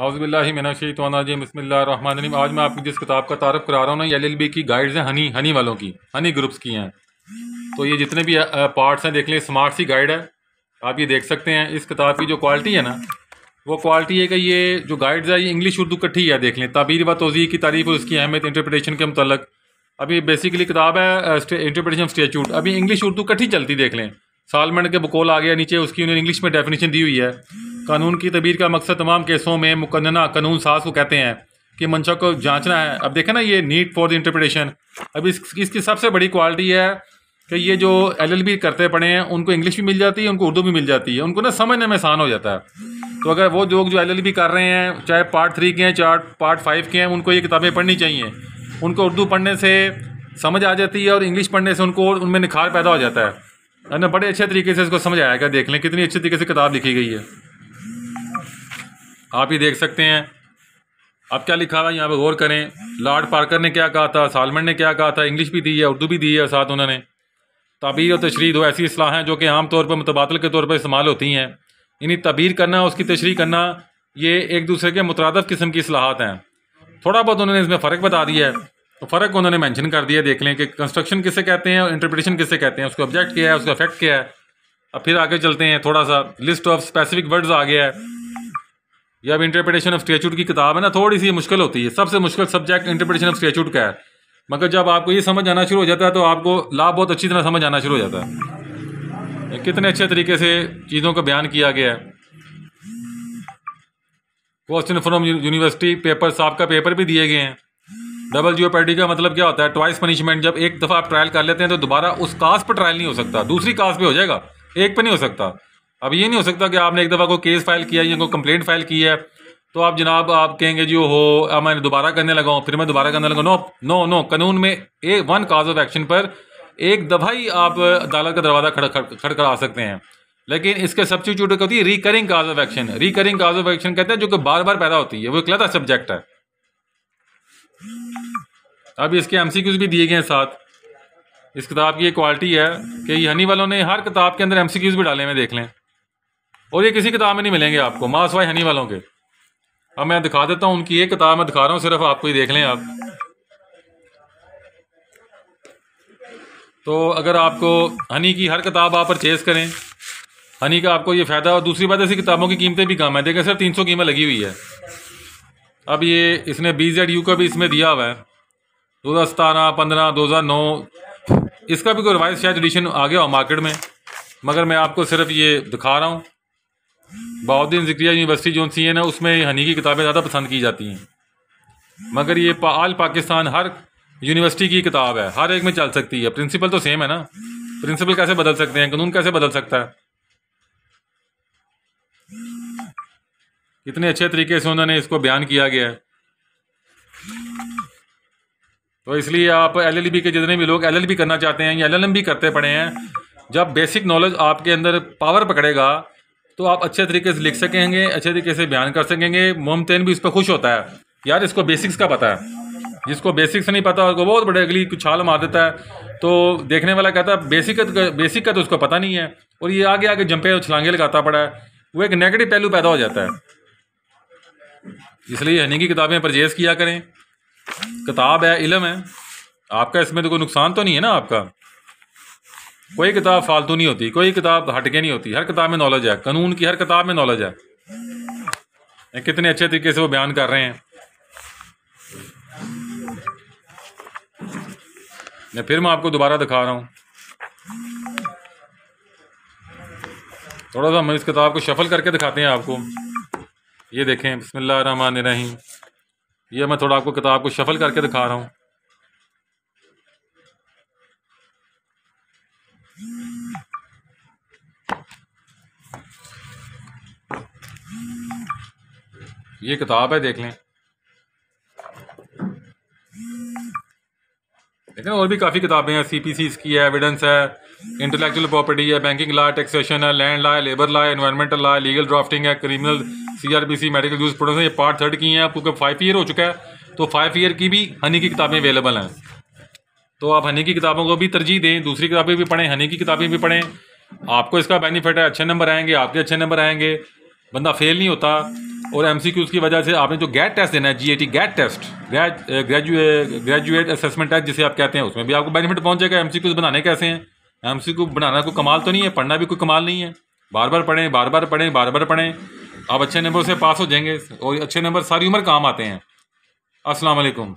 अवज़बिल्लाशतवानाजी बसमिल्लाम आज मैं आपकी जिस किताब का तारफ़ करा रहा हूँ ना एल की गाइड्स हैं हनी हनी वालों की हनी ग्रुप्स की हैं तो ये जितने भी पार्ट्स हैं देख लें स्मार्ट सी गाइड है आप ये देख सकते हैं इस किताब की जो क्वालिटी है ना वो क्वालिटी है कि ये जो गाइड्स है ये इंग्लिश उर्दू कट्ठी है देख लें तबीर व तोज़ी की तारीफ़ और उसकी अहमियत इंटरप्रटेशन के मतलब अभी बेसिकली किताब है इंटरप्रटेशन स्टेचूट अभी इंग्लिश उर्दू कट्ठी चलती देख लें सालमंड के बकोल आ गया नीचे उसकी उन्होंने इंग्लिश में डेफिनेशन दी हुई है कानून की तबीर का मकसद तमाम केसों में मुकन्ना कानून साज को कहते हैं कि मंशा को जांचना है अब देखें ना ये नीड फॉर द इंटरप्रिटेशन अब इस, इसकी सबसे बड़ी क्वालिटी है कि ये जो एल एल बी करते पड़े हैं उनको इंग्लिश भी मिल जाती है उनको उर्दू भी मिल जाती है उनको ना समझने में आसान हो जाता है तो अगर वो लोग जो एल एल बी कर रहे हैं चाहे पार्ट थ्री के हैं चार पार्ट फाइव के हैं उनको ये किताबें पढ़नी चाहिए उनको उर्दू पढ़ने से समझ आ जाती है और इंग्लिश पढ़ने से उनको उनमें निखार पैदा हो जाता है ना बड़े अच्छे तरीके से इसको आया गया देख लें कितनी अच्छे तरीके से किताब लिखी गई है आप ही देख सकते हैं अब क्या लिखा हुआ है यहाँ पर गौर करें लॉर्ड पार्कर ने क्या कहा था सालमन ने क्या कहा था इंग्लिश भी दी है उर्दू भी दी है साथ उन्होंने तबीर और तशरी दो ऐसी असलाहें जो कि आम तौर पर मुतबादल के तौर पर इस्तेमाल होती हैं इन्हें तबीर करना उसकी तशरी करना ये एक दूसरे के मुतरद किस्म की असलाहत हैं थोड़ा बहुत उन्होंने इसमें फ़र्क बता दिया है तो फ़र्क उन्होंने मैंशन कर दिया देख लें कि कंस्ट्रक्शन किसे कहते हैं और इंटरप्रटेशन किसे कहते हैं उसको ऑब्जेक्ट क्या है उसका इफेक्ट क्या है अब फिर आगे चलते हैं थोड़ा सा लिस्ट ऑफ स्पेसिफिक वर्ड्स आ गया है या अब इंटरप्रिटेशन ऑफ स्टेचूट की किताब है ना थोड़ी सी मुश्किल होती है सबसे मुश्किल सब्जेक्ट इंटरप्रिटेशन ऑफ स्टेचूट का है मगर जब आपको ये समझ आना शुरू हो जाता है तो आपको लाभ बहुत अच्छी तरह समझ आना शुरू हो जाता है कितने अच्छे तरीके से चीज़ों का बयान किया गया है क्वेश्चन फ्रॉम यूनिवर्सिटी पेपर साहब का पेपर भी दिए गए हैं डबल जियो का मतलब क्या होता है ट्वाइस पनिशमेंट जब एक दफ़ा आप ट्रायल कर लेते हैं तो दोबारा उस कास्ट पर ट्रायल नहीं हो सकता दूसरी कास्ट पे हो जाएगा एक पर नहीं हो सकता अब ये नहीं हो सकता कि आपने एक दफ़ा कोई केस फाइल किया या कोई कंप्लेंट फाइल की है तो आप जनाब आप कहेंगे जी हो अब मैंने दोबारा करने लगा हूँ फिर मैं दोबारा करने लगा नो नो नो कानून में a one cause of action पर एक दफ़ा ही आप अदालत का दरवाज़ा खड़ खड़ कर आ सकते हैं लेकिन इसके सब्सिट्यूट होती है recurring cause of action recurring cause of action कहते हैं जो कि बार बार पैदा होती है वो एक लता सब्जेक्ट है अब इसके एम भी दिए गए हैं साथ इस किताब की ये क्वालिटी है कि हनी वालों ने हर किताब के अंदर एम भी डाले हुए देख लें और ये किसी किताब में नहीं मिलेंगे आपको मासवाई हनी वालों के अब मैं दिखा देता हूँ उनकी एक किताब मैं दिखा रहा हूँ सिर्फ आपको ही देख लें आप तो अगर आपको हनी की हर किताब आप परचेज़ करें हनी का आपको ये फ़ायदा और दूसरी बात ऐसी किताबों की कीमतें भी कम है देखें सर तीन सौ कीमत लगी हुई है अब ये इसने बी जेड यू का भी इसमें दिया हुआ है दो हज़ार सतारह पंद्रह दो हज़ार नौ इसका भी कोई रिवाइज शायद एडिशन आ गया हो मार्केट में मगर मैं आपको सिर्फ ये दिखा रहा हूँ बाउद्दीन जिक्रिया यूनिवर्सिटी जो सी है ना उसमें हनी की किताबें ज़्यादा पसंद की जाती हैं मगर ये आल पाकिस्तान हर यूनिवर्सिटी की किताब है हर एक में चल सकती है प्रिंसिपल तो सेम है ना प्रिंसिपल कैसे बदल सकते हैं कानून कैसे बदल सकता है कितने अच्छे तरीके से उन्होंने इसको बयान किया गया है तो इसलिए आप एलएलबी के जितने भी लोग एलएलबी करना चाहते हैं या एलएलएम भी करते पड़े हैं जब बेसिक नॉलेज आपके अंदर पावर पकड़ेगा तो आप अच्छे तरीके से लिख सकेंगे अच्छे तरीके से बयान कर सकेंगे मोमतेन भी इस पर खुश होता है यार इसको बेसिक्स का पता है जिसको बेसिक्स नहीं पता उसको बहुत बड़े अगली कुछ छाल मार देता है तो देखने वाला कहता है बेसिक बेसिक का तो उसको पता नहीं है और ये आगे आगे जंपे और छलांगे लगाता पड़ा है वो एक नेगेटिव पहलू पैदा हो जाता है इसलिए हनी की किताबें परचेज़ किया करें किताब है इलम है आपका इसमें तो कोई नुकसान तो नहीं है ना आपका कोई किताब फालतू नहीं होती कोई किताब हटके नहीं होती हर किताब में नॉलेज है कानून की हर किताब में नॉलेज है कितने अच्छे तरीके से वो बयान कर रहे हैं मैं फिर मैं आपको दोबारा दिखा रहा हूँ थोड़ा सा मैं इस किताब को शफल करके दिखाते हैं आपको ये देखें बसमिल्ल रही ये मैं थोड़ा आपको किताब को शफल करके दिखा रहा हूँ ये किताब है देख लें लेकिन और भी काफ़ी किताबें हैं सीपीसी की है एविडेंस है इंटेलेक्चुअल प्रॉपर्टी है बैंकिंग लॉ टैक्सेशन है लैंड लॉ है लेबर लॉ है एनवायरमेंटल लॉ है लीगल ड्राफ्टिंग है criminal CRPC medical use production ये पार्ट थर्ड की हैं क्योंकि फाइव ईयर हो चुका है तो फाइव ईयर की भी हनी की किताबें अवेलेबल हैं तो आप हनी की किताबों को भी तरजीह दें दूसरी किताबें भी पढ़ें हनी की किताबें भी पढ़ें आपको इसका बेनिफिट है अच्छे नंबर आएंगे आपके अच्छे नंबर आएंगे बंदा फेल नहीं होता और एम की वजह से आपने जो गैट टेस्ट देना है G A T GAT test graduate graduate assessment test जिसे आप कहते हैं उसमें भी आपको बेनिफिट पहुँच जाएगा एम बनाने कैसे हैं एम बनाना कोई कमाल तो नहीं है पढ़ना भी कोई कमाल नहीं है बार बार पढ़ें बार बार पढ़ें बार बार पढ़ें आप अच्छे नंबर से पास हो जाएंगे और अच्छे नंबर सारी उम्र काम आते हैं असलकम